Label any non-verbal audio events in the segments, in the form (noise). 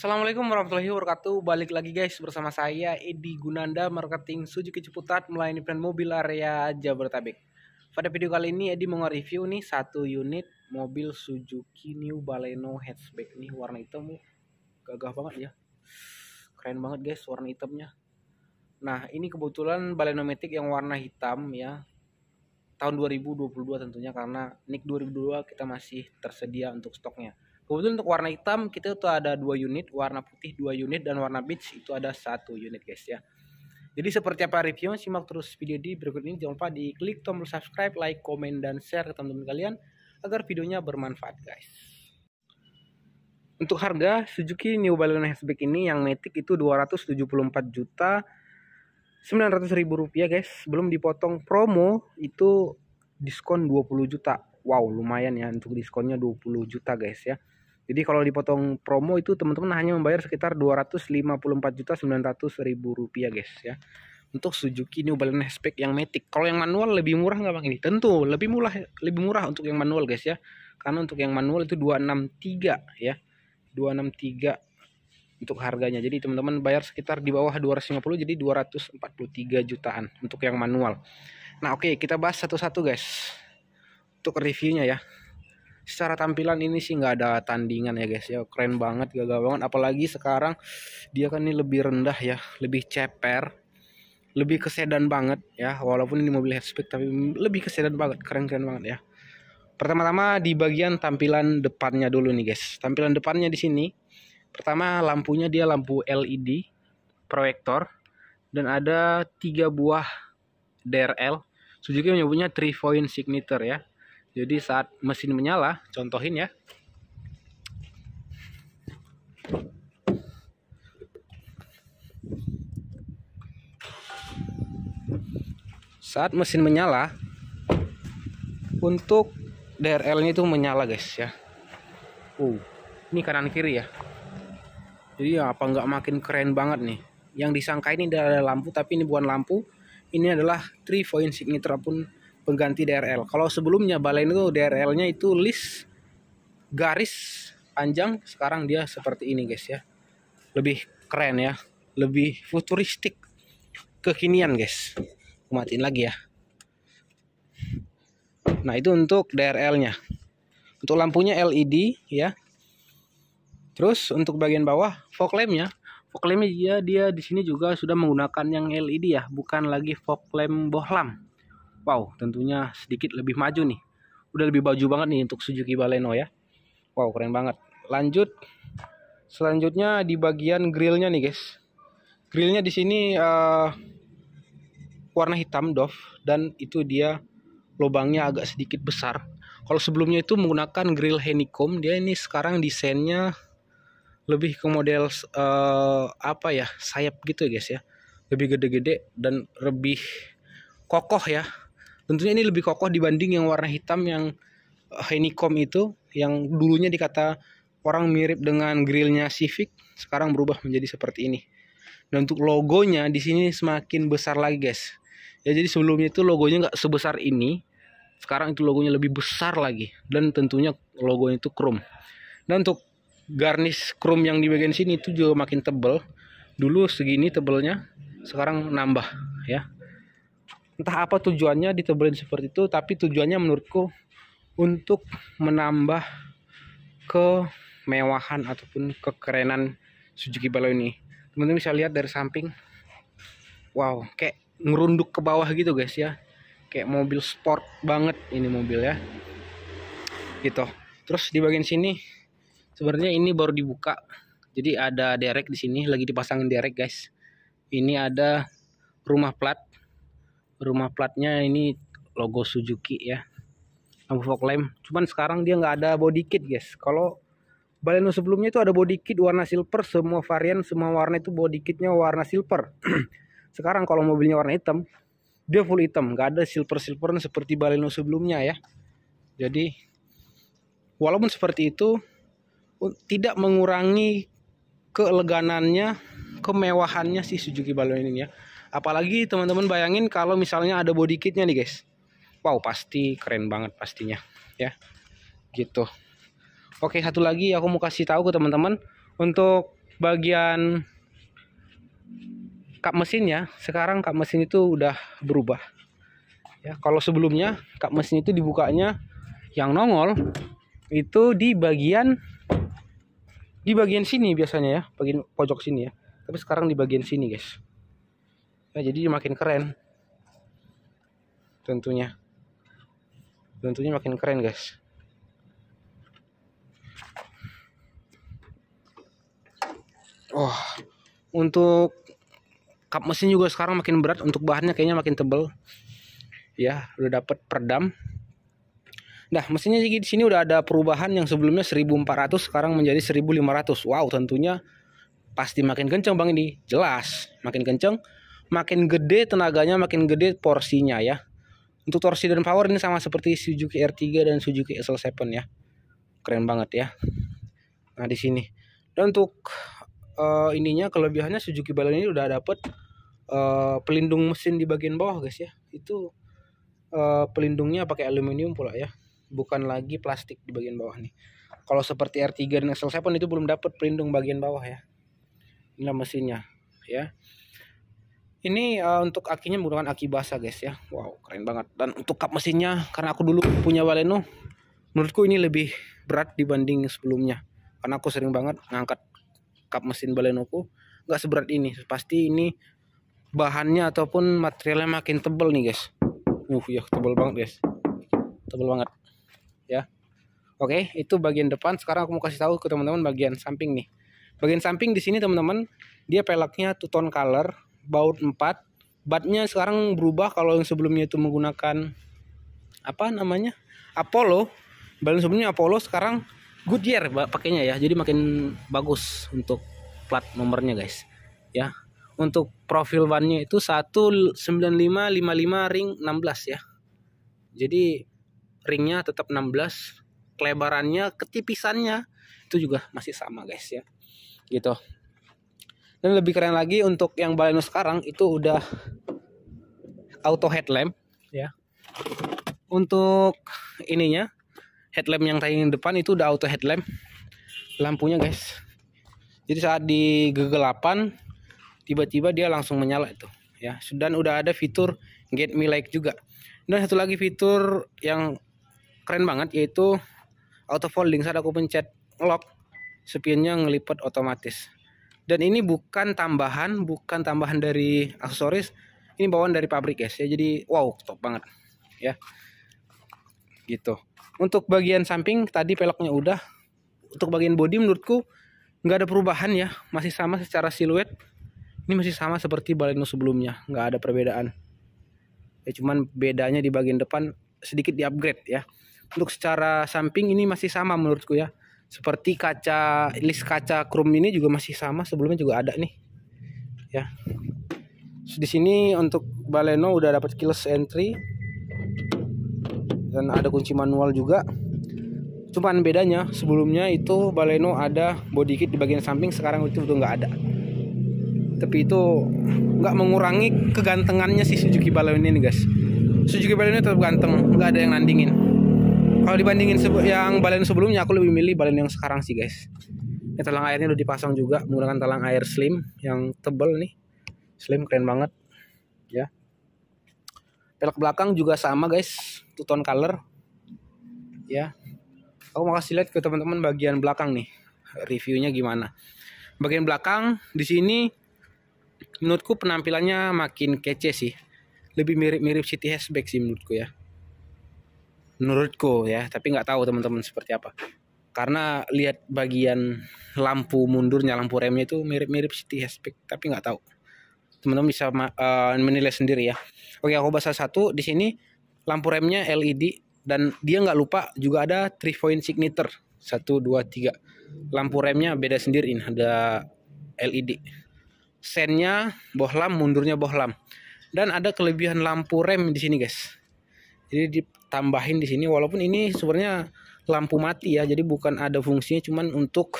Assalamualaikum warahmatullahi wabarakatuh Balik lagi guys bersama saya Edi Gunanda Marketing Suzuki Ciputat Melayani brand mobil area Jabodetabek Pada video kali ini Edi mau review nih Satu unit mobil Suzuki New Baleno Hatchback Nih warna hitam Gagah banget ya Keren banget guys warna hitamnya Nah ini kebetulan Baleno Matic yang warna hitam ya Tahun 2022 tentunya karena Nick 2022 kita masih tersedia untuk stoknya kebetulan untuk warna hitam kita itu ada dua unit warna putih dua unit dan warna beach itu ada satu unit guys ya jadi seperti apa reviewnya simak terus video di berikut ini jangan lupa di klik tombol subscribe like komen dan share ke teman-teman kalian agar videonya bermanfaat guys untuk harga Suzuki New Balance hatchback ini yang matic itu 274 juta 900 ribu rupiah guys belum dipotong promo itu diskon 20 juta wow lumayan ya untuk diskonnya 20 juta guys ya jadi kalau dipotong promo itu teman-teman hanya membayar sekitar 254 juta 900 ribu rupiah guys ya. Untuk Suzuki New Balance Hatchback yang Matic. Kalau yang manual lebih murah nggak bang ini? Tentu lebih murah lebih murah untuk yang manual guys ya. Karena untuk yang manual itu 263 ya. 263 untuk harganya. Jadi teman-teman bayar sekitar di bawah 250 jadi 243 jutaan untuk yang manual. Nah, oke okay, kita bahas satu-satu guys. Untuk reviewnya ya secara tampilan ini sih nggak ada tandingan ya guys ya keren banget gagal banget apalagi sekarang dia kan ini lebih rendah ya lebih ceper lebih ke sedan banget ya walaupun ini mobil hatchback tapi lebih ke sedan banget keren keren banget ya pertama-tama di bagian tampilan depannya dulu nih guys tampilan depannya di sini pertama lampunya dia lampu LED proyektor dan ada tiga buah DRL Suzuki menyebutnya three point signature ya jadi saat mesin menyala, contohin ya. Saat mesin menyala, untuk DRL-nya itu menyala guys ya. Uh, ini kanan kiri ya. Jadi ya, apa nggak makin keren banget nih. Yang disangka ini adalah lampu tapi ini bukan lampu. Ini adalah three point signature pun pengganti DRL. Kalau sebelumnya Balain itu DRL-nya itu list garis panjang, sekarang dia seperti ini guys ya. Lebih keren ya, lebih futuristik, kekinian guys. Kumatin matiin lagi ya. Nah, itu untuk DRL-nya. Untuk lampunya LED ya. Terus untuk bagian bawah fog lampnya, fog lampnya dia, dia di sini juga sudah menggunakan yang LED ya, bukan lagi fog lamp bohlam. Wow, tentunya sedikit lebih maju nih. Udah lebih baju banget nih untuk Suzuki Baleno ya. Wow, keren banget. Lanjut. Selanjutnya di bagian grillnya nih guys. Grillnya di sini uh, warna hitam dov dan itu dia lubangnya agak sedikit besar. Kalau sebelumnya itu menggunakan grill honeycomb, dia ini sekarang desainnya lebih ke model uh, apa ya sayap gitu ya guys ya lebih gede-gede dan lebih kokoh ya Tentunya ini lebih kokoh dibanding yang warna hitam yang Henicom eh, itu yang dulunya dikata orang mirip dengan grillnya Civic sekarang berubah menjadi seperti ini. Dan untuk logonya di sini semakin besar lagi guys. Ya jadi sebelumnya itu logonya nggak sebesar ini. Sekarang itu logonya lebih besar lagi dan tentunya logonya itu chrome. Dan untuk garnish chrome yang di bagian sini itu juga makin tebel. Dulu segini tebelnya, sekarang nambah ya entah apa tujuannya ditebelin seperti itu tapi tujuannya menurutku untuk menambah kemewahan ataupun kekerenan Suzuki Baleno ini teman-teman bisa lihat dari samping wow kayak ngerunduk ke bawah gitu guys ya kayak mobil sport banget ini mobil ya gitu terus di bagian sini sebenarnya ini baru dibuka jadi ada derek di sini lagi dipasangin derek guys ini ada rumah plat rumah platnya ini logo Suzuki ya lampu fog lamp cuman sekarang dia nggak ada body kit guys kalau Baleno sebelumnya itu ada body kit warna silver semua varian semua warna itu body kitnya warna silver (clears throat) sekarang kalau mobilnya warna hitam dia full hitam nggak ada silver silveran seperti Baleno sebelumnya ya jadi walaupun seperti itu tidak mengurangi keeleganannya kemewahannya si Suzuki Baleno ini ya Apalagi teman-teman bayangin kalau misalnya ada body kitnya nih guys. Wow pasti keren banget pastinya ya. Gitu. Oke satu lagi aku mau kasih tahu ke teman-teman untuk bagian kap mesinnya sekarang kap mesin itu udah berubah. Ya kalau sebelumnya kap mesin itu dibukanya yang nongol itu di bagian di bagian sini biasanya ya, bagian pojok sini ya. Tapi sekarang di bagian sini guys. Nah, jadi makin keren. Tentunya. Tentunya makin keren, guys. Oh, untuk kap mesin juga sekarang makin berat untuk bahannya kayaknya makin tebel. Ya, udah dapet peredam. Nah, mesinnya di sini udah ada perubahan yang sebelumnya 1400 sekarang menjadi 1500. Wow, tentunya pasti makin kenceng Bang ini. Jelas, makin kenceng makin gede tenaganya makin gede porsinya ya untuk torsi dan power ini sama seperti Suzuki R3 dan Suzuki SL7 ya keren banget ya nah di sini dan untuk uh, ininya kelebihannya Suzuki Balon ini udah dapet uh, pelindung mesin di bagian bawah guys ya itu uh, pelindungnya pakai aluminium pula ya bukan lagi plastik di bagian bawah nih kalau seperti R3 dan XL7 itu belum dapet pelindung bagian bawah ya inilah mesinnya ya ini uh, untuk akinya menggunakan aki basah guys ya wow keren banget dan untuk kap mesinnya karena aku dulu punya Baleno menurutku ini lebih berat dibanding sebelumnya karena aku sering banget ngangkat kap mesin Balenoku nggak seberat ini pasti ini bahannya ataupun materialnya makin tebal nih guys uh ya tebel banget guys tebal banget ya oke itu bagian depan sekarang aku mau kasih tahu ke teman-teman bagian samping nih bagian samping di sini teman-teman dia pelaknya two tone color baut 4 batnya sekarang berubah kalau yang sebelumnya itu menggunakan apa namanya Apollo balon sebelumnya Apollo sekarang Goodyear pakainya ya jadi makin bagus untuk plat nomornya guys ya untuk profil bannya itu 19555 ring 16 ya jadi ringnya tetap 16 kelebarannya ketipisannya itu juga masih sama guys ya gitu dan lebih keren lagi untuk yang Baleno sekarang itu udah auto headlamp ya untuk ininya headlamp yang tadi depan itu udah auto headlamp lampunya guys jadi saat di kegelapan tiba-tiba dia langsung menyala itu ya dan udah ada fitur get me like juga dan satu lagi fitur yang keren banget yaitu auto folding saat aku pencet lock spionnya ngelipat otomatis dan ini bukan tambahan bukan tambahan dari aksesoris ini bawaan dari pabrik guys ya jadi wow top banget ya gitu untuk bagian samping tadi peloknya udah untuk bagian body menurutku nggak ada perubahan ya masih sama secara siluet ini masih sama seperti baleno sebelumnya nggak ada perbedaan ya cuman bedanya di bagian depan sedikit di upgrade ya untuk secara samping ini masih sama menurutku ya seperti kaca list kaca chrome ini juga masih sama sebelumnya juga ada nih ya di sini untuk Baleno udah dapat keyless entry dan ada kunci manual juga cuman bedanya sebelumnya itu Baleno ada body kit di bagian samping sekarang itu udah nggak ada tapi itu nggak mengurangi kegantengannya si Suzuki Baleno ini guys Suzuki Baleno tetap ganteng nggak ada yang nandingin kalau dibandingin yang balen sebelumnya aku lebih milih balen yang sekarang sih guys ini talang airnya udah dipasang juga menggunakan talang air slim yang tebel nih slim keren banget ya pelek belakang juga sama guys two tone color ya aku mau kasih lihat ke teman-teman bagian belakang nih reviewnya gimana bagian belakang di sini menurutku penampilannya makin kece sih lebih mirip-mirip city hatchback sih menurutku ya menurutku ya tapi nggak tahu teman-teman seperti apa karena lihat bagian lampu mundurnya lampu remnya itu mirip-mirip City Hatchback tapi nggak tahu teman-teman bisa uh, menilai sendiri ya oke aku bahas satu di sini lampu remnya LED dan dia nggak lupa juga ada three point signature satu dua tiga lampu remnya beda sendiri Ini ada LED sennya bohlam mundurnya bohlam dan ada kelebihan lampu rem di sini guys jadi ditambahin di sini walaupun ini sebenarnya lampu mati ya jadi bukan ada fungsinya cuman untuk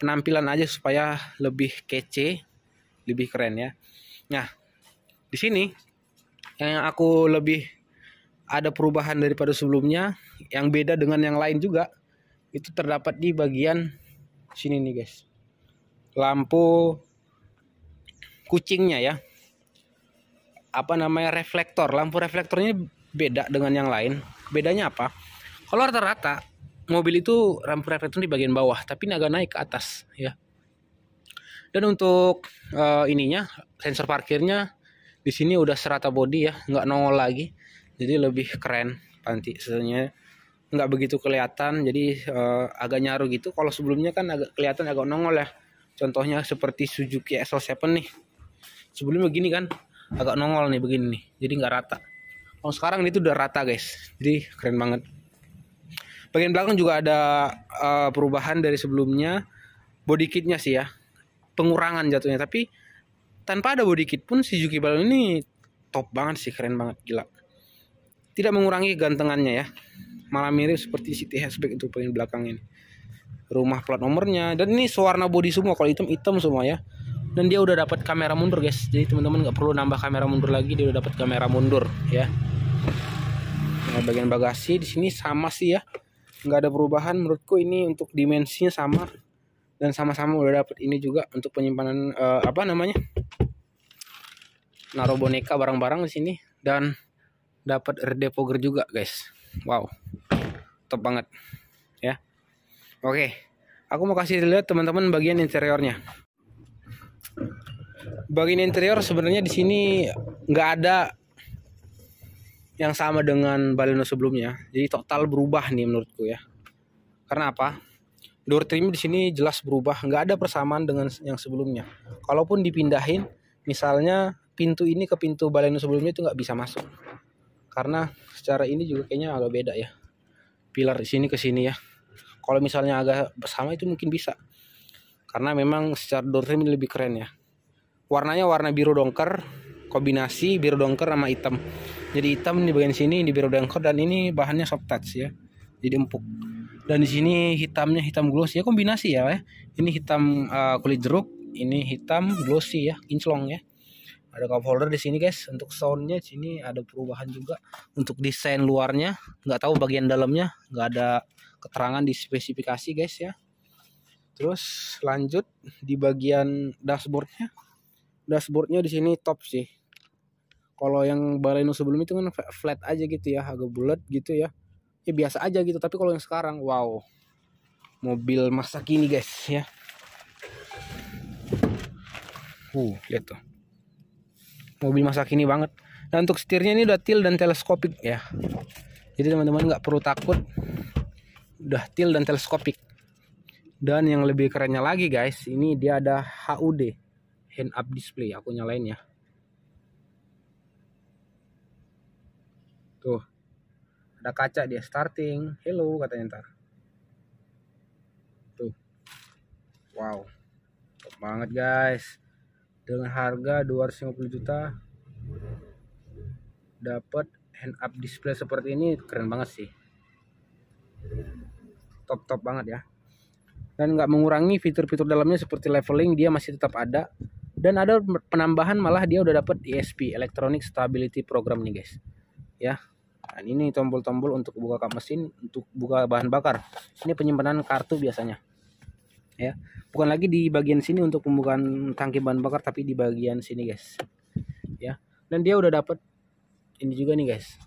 penampilan aja supaya lebih kece lebih keren ya nah di sini yang aku lebih ada perubahan daripada sebelumnya yang beda dengan yang lain juga itu terdapat di bagian sini nih guys lampu kucingnya ya apa namanya reflektor lampu reflektornya beda dengan yang lain bedanya apa kalau rata-rata mobil itu lampu itu di bagian bawah tapi ini agak naik ke atas ya dan untuk uh, ininya sensor parkirnya di sini udah serata body ya nggak nongol lagi jadi lebih keren nanti sebenarnya nggak begitu kelihatan jadi uh, agak nyaru gitu kalau sebelumnya kan agak kelihatan agak nongol ya contohnya seperti Suzuki XL7 nih sebelumnya begini kan agak nongol nih begini nih jadi nggak rata kalau oh, sekarang tuh udah rata guys jadi keren banget bagian belakang juga ada uh, perubahan dari sebelumnya body kitnya sih ya pengurangan jatuhnya tapi tanpa ada body kit pun Suzuki Balon ini top banget sih keren banget gila tidak mengurangi gantengannya ya malah mirip seperti City Hatchback itu bagian belakang ini rumah plat nomornya dan ini sewarna body semua kalau hitam hitam semua ya dan dia udah dapat kamera mundur guys jadi teman-teman nggak perlu nambah kamera mundur lagi dia udah dapat kamera mundur ya nah, bagian bagasi di sini sama sih ya nggak ada perubahan menurutku ini untuk dimensinya sama dan sama-sama udah dapet ini juga untuk penyimpanan uh, apa namanya naruh boneka barang-barang di sini dan dapat redepoger juga guys wow top banget ya oke aku mau kasih lihat teman-teman bagian interiornya bagian interior sebenarnya di sini nggak ada yang sama dengan Baleno sebelumnya. Jadi total berubah nih menurutku ya. Karena apa? Door trim di sini jelas berubah, nggak ada persamaan dengan yang sebelumnya. Kalaupun dipindahin, misalnya pintu ini ke pintu Baleno sebelumnya itu nggak bisa masuk. Karena secara ini juga kayaknya agak beda ya. Pilar di sini ke sini ya. Kalau misalnya agak bersama itu mungkin bisa. Karena memang secara door trim lebih keren ya. Warnanya warna biru dongker, kombinasi biru dongker sama hitam jadi hitam di bagian sini di biru dongker dan ini bahannya soft touch ya jadi empuk dan di sini hitamnya hitam glossy ya kombinasi ya eh. ini hitam uh, kulit jeruk ini hitam glossy ya kinclong ya ada cup holder di sini guys untuk soundnya di sini ada perubahan juga untuk desain luarnya nggak tahu bagian dalamnya nggak ada keterangan di spesifikasi guys ya terus lanjut di bagian dashboardnya dashboardnya di sini top sih kalau yang Baleno sebelum itu kan flat aja gitu ya agak bulat gitu ya ya biasa aja gitu tapi kalau yang sekarang wow mobil masa kini guys ya uh lihat tuh mobil masa kini banget dan nah, untuk setirnya ini udah til dan teleskopik ya jadi teman-teman nggak perlu takut udah til dan teleskopik dan yang lebih kerennya lagi guys ini dia ada HUD hand up display aku nyalain ya tuh ada kaca dia starting hello katanya ntar tuh wow top banget guys dengan harga 250 juta dapat hand up display seperti ini keren banget sih top top banget ya dan nggak mengurangi fitur-fitur dalamnya seperti leveling dia masih tetap ada dan ada penambahan malah dia udah dapat ESP Electronic Stability Program nih guys ya Nah, ini tombol-tombol untuk buka kap mesin, untuk buka bahan bakar. Ini penyimpanan kartu biasanya. Ya, bukan lagi di bagian sini untuk pembukaan tangki bahan bakar tapi di bagian sini, guys. Ya. Dan dia udah dapat ini juga nih, guys.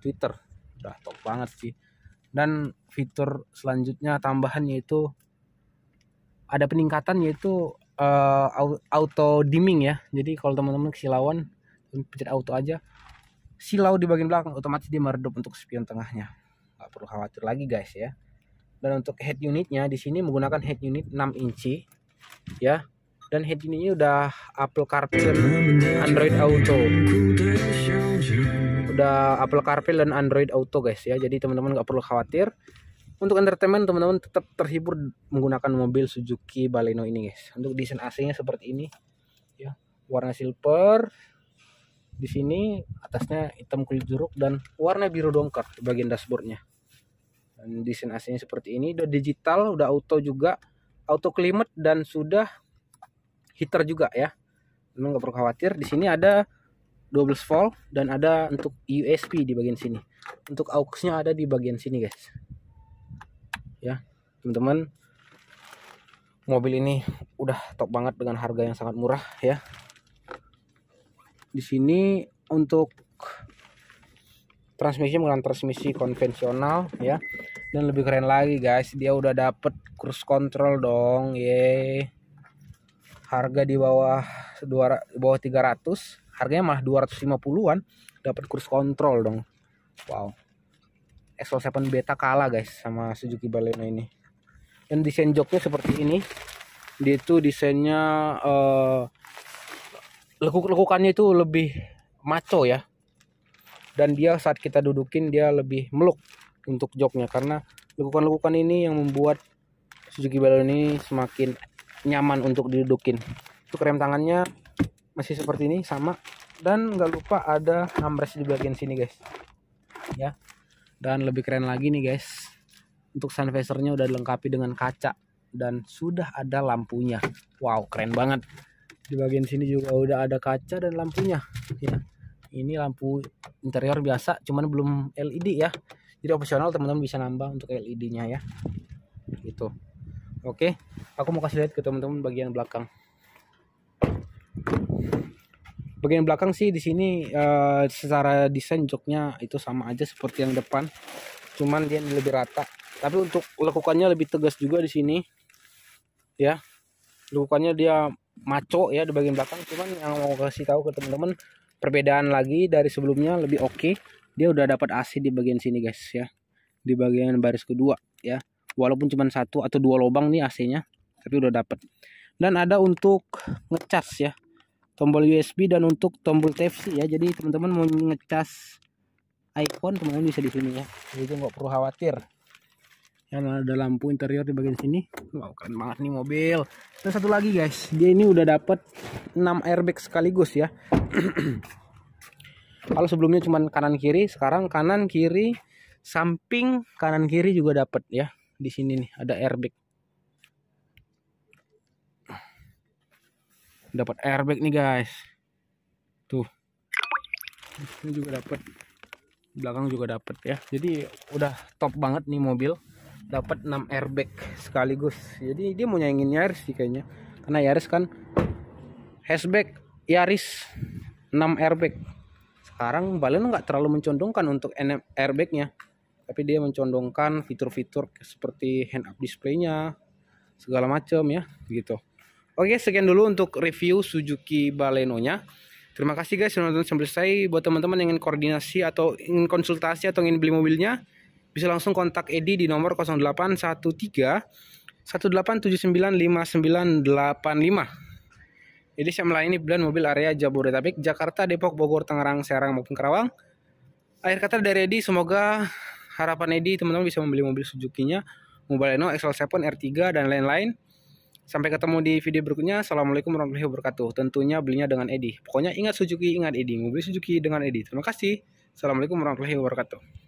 Twitter. Udah top banget sih. Dan fitur selanjutnya tambahan yaitu ada peningkatan yaitu uh, auto dimming ya. Jadi kalau teman-teman kesilauan pencet auto aja silau di bagian belakang otomatis dia meredup untuk spion tengahnya nggak perlu khawatir lagi guys ya dan untuk head unitnya di sini menggunakan head unit 6 inci ya dan head unitnya udah Apple CarPlay Android Auto udah Apple CarPlay dan Android Auto guys ya jadi teman-teman nggak perlu khawatir untuk entertainment teman-teman tetap terhibur menggunakan mobil Suzuki Baleno ini guys untuk desain AC nya seperti ini ya warna silver di sini atasnya hitam kulit jeruk dan warna biru dongker di bagian dashboardnya dan desain aslinya seperti ini udah digital udah auto juga auto climate dan sudah heater juga ya memang nggak perlu khawatir di sini ada 12 volt dan ada untuk USB di bagian sini untuk auxnya ada di bagian sini guys ya teman-teman mobil ini udah top banget dengan harga yang sangat murah ya di sini untuk transmisi bukan transmisi konvensional ya dan lebih keren lagi guys dia udah dapet cruise control dong ye harga di bawah dua bawah 300 harganya malah 250-an dapat cruise control dong wow XL7 beta kalah guys sama Suzuki Baleno ini dan desain joknya seperti ini dia itu desainnya uh, lekuk-lekukannya itu lebih maco ya dan dia saat kita dudukin dia lebih meluk untuk joknya karena lekukan-lekukan ini yang membuat Suzuki Balon ini semakin nyaman untuk didudukin untuk rem tangannya masih seperti ini sama dan nggak lupa ada armrest di bagian sini guys ya dan lebih keren lagi nih guys untuk sun visornya udah dilengkapi dengan kaca dan sudah ada lampunya wow keren banget di bagian sini juga udah ada kaca dan lampunya ya ini lampu interior biasa cuman belum LED ya jadi opsional teman-teman bisa nambah untuk LED nya ya gitu oke aku mau kasih lihat ke teman-teman bagian belakang bagian belakang sih di sini uh, secara desain joknya itu sama aja seperti yang depan cuman dia lebih rata tapi untuk lekukannya lebih tegas juga di sini ya lekukannya dia maco ya di bagian belakang cuman yang mau kasih tahu ke teman-teman perbedaan lagi dari sebelumnya lebih oke okay. dia udah dapat AC di bagian sini guys ya di bagian baris kedua ya walaupun cuma satu atau dua lubang nih AC-nya tapi udah dapat dan ada untuk ngecas ya tombol USB dan untuk tombol TFC ya jadi teman-teman mau ngecas iPhone teman-teman bisa di sini ya jadi nggak perlu khawatir yang ada lampu interior di bagian sini wow keren banget nih mobil terus satu lagi guys dia ini udah dapet 6 airbag sekaligus ya (clears throat) kalau sebelumnya cuma kanan kiri sekarang kanan kiri samping kanan kiri juga dapet ya di sini nih ada airbag dapat airbag nih guys tuh ini juga dapat belakang juga dapat ya jadi udah top banget nih mobil dapat 6 airbag sekaligus jadi dia mau nyaingin Yaris sih kayaknya karena Yaris kan hatchback Yaris 6 airbag sekarang Baleno nggak terlalu mencondongkan untuk airbagnya tapi dia mencondongkan fitur-fitur seperti hand up displaynya segala macam ya gitu oke sekian dulu untuk review Suzuki Baleno-nya Terima kasih guys sudah nonton sampai selesai. Buat teman-teman yang ingin koordinasi atau ingin konsultasi atau ingin beli mobilnya, bisa langsung kontak Edi di nomor 0813 1879-5985 Jadi saya melayani bulan mobil area Jabodetabek, Jakarta, Depok, Bogor, Tangerang, Serang maupun Karawang. Akhir kata dari Edi, semoga harapan Edi teman-teman bisa membeli mobil Suzuki-nya, Mobile Eno, xl 7, R3 dan lain-lain. Sampai ketemu di video berikutnya. Assalamualaikum warahmatullahi wabarakatuh. Tentunya belinya dengan Edi. Pokoknya ingat Suzuki, ingat Edi. Mobil Suzuki dengan Edi. Terima kasih. Assalamualaikum warahmatullahi wabarakatuh.